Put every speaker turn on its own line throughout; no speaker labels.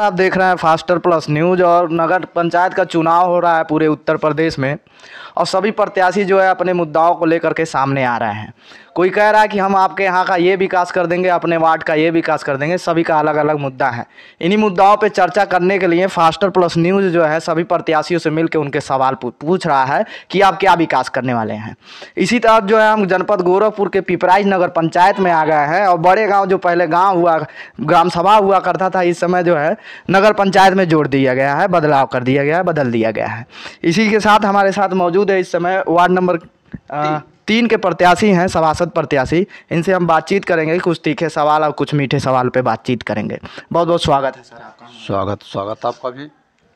आप देख रहे हैं फास्टर प्लस न्यूज और नगर पंचायत का चुनाव हो रहा है पूरे उत्तर प्रदेश में और सभी प्रत्याशी जो है अपने मुद्दाओं को लेकर के सामने आ रहे हैं कोई कह रहा है कि हम आपके यहाँ का ये विकास कर देंगे अपने वार्ड का ये विकास कर देंगे सभी का अलग अलग मुद्दा है इन्हीं मुद्दाओं पर चर्चा करने के लिए फास्टर प्लस न्यूज़ जो है सभी प्रत्याशियों से मिलकर उनके सवाल पूछ रहा है कि आप क्या विकास करने वाले हैं इसी तरह जो है हम जनपद गोरखपुर के पिपराइज नगर पंचायत में आ गए हैं और बड़े गाँव जो पहले गाँव हुआ ग्राम सभा हुआ करता था इस समय जो है नगर पंचायत में जोड़ दिया गया है बदलाव कर दिया गया है बदल दिया गया है इसी के साथ हमारे साथ मौजूद मौजूद है इस समय वार्ड नंबर तीन के प्रत्याशी हैं सभासद प्रत्याशी इनसे हम बातचीत करेंगे कुछ तीखे सवाल और कुछ मीठे सवाल पे बातचीत करेंगे बहुत बहुत स्वागत है सर आपका
स्वागत स्वागत आपका भी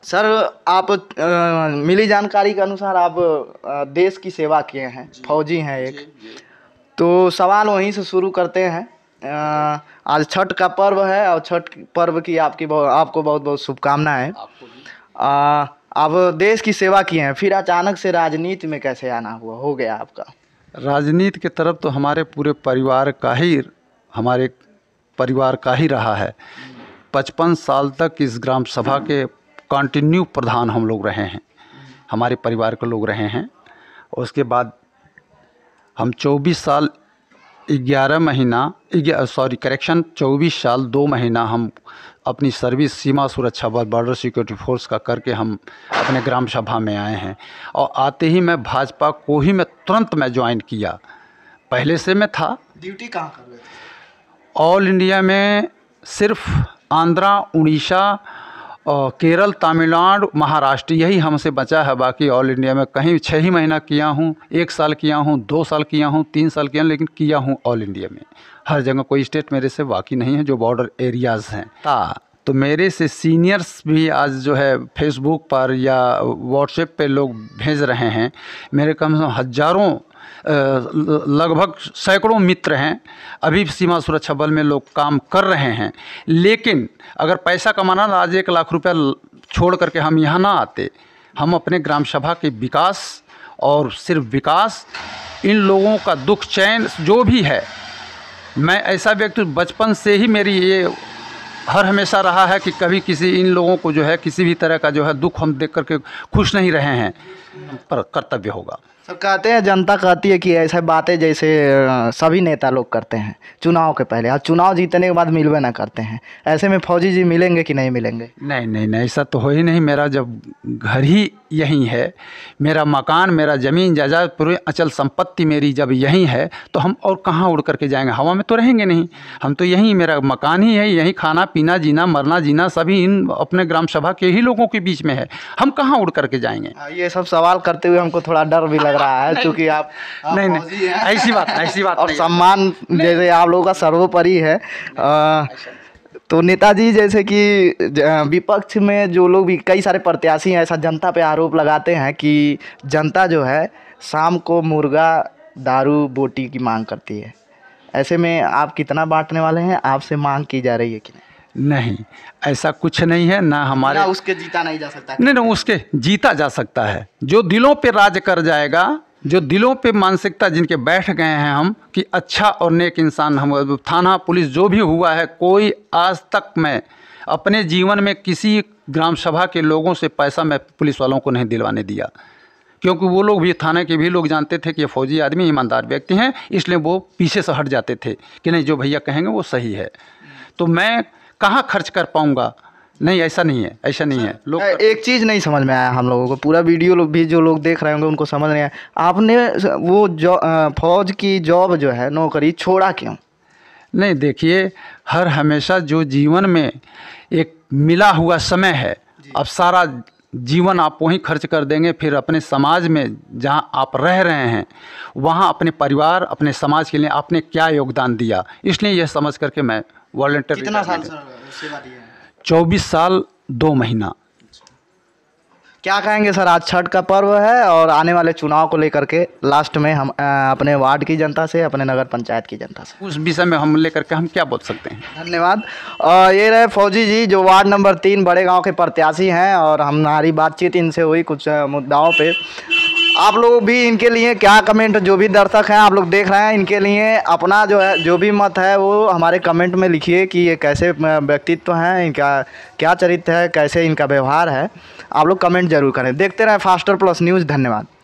सर आप आ, मिली जानकारी के अनुसार आप आ, देश की सेवा किए हैं फौजी हैं एक जी, जी। तो सवाल वहीं से शुरू करते हैं आ, आज छठ का पर्व है और छठ पर्व की आपकी आपको बहुत बहुत शुभकामनाएँ आप देश की सेवा किए हैं फिर अचानक से राजनीति में कैसे आना हुआ हो गया आपका
राजनीति के तरफ तो हमारे पूरे परिवार का ही हमारे परिवार का ही रहा है पचपन साल तक इस ग्राम सभा के कंटिन्यू प्रधान हम लोग रहे हैं हमारे परिवार के लोग रहे हैं उसके बाद हम 24 साल ग्यारह महीना सॉरी करेक्शन चौबीस साल दो महीना हम अपनी सर्विस सीमा सुरक्षा बल बॉर्डर सिक्योरिटी फोर्स का करके हम अपने ग्राम सभा में आए हैं और आते ही मैं भाजपा को ही मैं तुरंत मैं ज्वाइन किया पहले से मैं था
ड्यूटी कहाँ कर रहे
थे ऑल इंडिया में सिर्फ आंध्रा उड़ीसा और केरल तमिलनाडु महाराष्ट्र यही हमसे बचा है बाकी ऑल इंडिया में कहीं छः ही महीना किया हूँ एक साल किया हूँ दो साल किया हूँ तीन साल किया लेकिन किया हूँ ऑल इंडिया में हर जगह कोई स्टेट मेरे से बाकी नहीं है जो बॉर्डर एरियाज़ हैं ता हाँ। तो मेरे से सीनियर्स भी आज जो है फेसबुक पर या व्हाट्सएप पे लोग भेज रहे हैं मेरे कम से कम हज़ारों लगभग सैकड़ों मित्र हैं अभी सीमा सुरक्षा बल में लोग काम कर रहे हैं लेकिन अगर पैसा कमाना आज एक लाख रुपया छोड़ करके हम यहाँ ना आते हम अपने ग्राम सभा के विकास और सिर्फ विकास इन लोगों का दुख चैन जो भी है मैं ऐसा व्यक्ति बचपन से ही मेरी ये हर हमेशा रहा है कि कभी किसी इन लोगों को जो है किसी भी तरह का जो है दुख हम देख करके खुश नहीं रहे हैं पर कर्तव्य होगा
सब कहते हैं जनता कहती है कि ऐसे बातें जैसे सभी नेता लोग करते हैं चुनाव के पहले और चुनाव जीतने के बाद मिलवे ना करते हैं ऐसे में फौजी जी मिलेंगे कि नहीं
मिलेंगे नहीं नहीं नहीं ऐसा तो हो ही नहीं मेरा जब घर ही यहीं है मेरा मकान मेरा ज़मीन जायदाद पूरी अचल संपत्ति मेरी जब यहीं है तो हम और कहाँ उड़ करके जाएंगे हवा में तो रहेंगे नहीं हम तो यहीं मेरा मकान ही है यहीं खाना पीना जीना मरना जीना सभी इन अपने ग्राम सभा के ही लोगों के बीच में है हम कहाँ उड़ करके जाएंगे
हाँ, ये सब सवाल करते हुए हमको थोड़ा डर भी लगा लग रहा है चूंकि आप नहीं नहीं ऐसी बात ऐसी बात और सम्मान जैसे आप लोगों का सर्वोपरि है तो नेताजी जैसे कि विपक्ष में जो लोग भी कई सारे प्रत्याशी हैं ऐसा जनता पे आरोप लगाते हैं कि जनता जो है शाम को मुर्गा दारू बोटी की मांग करती है
ऐसे में आप कितना बांटने वाले हैं आपसे मांग की जा रही है कि नहीं नहीं ऐसा कुछ नहीं है ना हमारे ना उसके
जीता नहीं जा सकता
नहीं नहीं उसके जीता जा सकता है जो दिलों पे राज कर जाएगा जो दिलों पे मानसिकता जिनके बैठ गए हैं हम कि अच्छा और नेक इंसान हम थाना पुलिस जो भी हुआ है कोई आज तक मैं अपने जीवन में किसी ग्राम सभा के लोगों से पैसा मैं पुलिस वालों को नहीं दिलवाने दिया क्योंकि वो लोग भी थाने के भी लोग जानते थे कि ये फौजी आदमी ईमानदार व्यक्ति हैं इसलिए वो पीछे से हट जाते थे कि नहीं जो भैया कहेंगे वो सही है तो मैं कहाँ खर्च कर पाऊँगा नहीं ऐसा नहीं है ऐसा नहीं है
लोग एक चीज़ नहीं समझ में आया हम लोगों को पूरा वीडियो लो भी जो लोग देख रहे होंगे उनको समझ नहीं आया आपने वो जॉ फौज की जॉब जो है नौकरी छोड़ा
क्यों नहीं देखिए हर हमेशा जो जीवन में एक मिला हुआ समय है अब सारा जीवन आप वहीं खर्च कर देंगे फिर अपने समाज में जहां आप रह रहे हैं वहां अपने परिवार अपने समाज के लिए आपने क्या योगदान दिया इसलिए यह समझ करके मैं वॉल्टियर कितना साल चौबीस साल दो महीना
क्या कहेंगे सर आज छठ का पर्व है और आने वाले चुनाव को लेकर के लास्ट में हम आ, अपने वार्ड की जनता से अपने नगर पंचायत की जनता से
उस विषय में हम लेकर के हम क्या बोल सकते हैं धन्यवाद ये रहे फौजी जी जो वार्ड नंबर
तीन बड़े गांव के प्रत्याशी हैं और हमारी बातचीत इनसे हुई कुछ मुद्दाओं पे आप लोग भी इनके लिए क्या कमेंट जो भी दर्शक हैं आप लोग देख रहे हैं इनके लिए अपना जो है जो भी मत है वो हमारे कमेंट में लिखिए कि ये कैसे व्यक्तित्व तो हैं इनका क्या चरित्र है कैसे इनका व्यवहार है आप लोग कमेंट जरूर करें देखते रहें फास्टर प्लस न्यूज़ धन्यवाद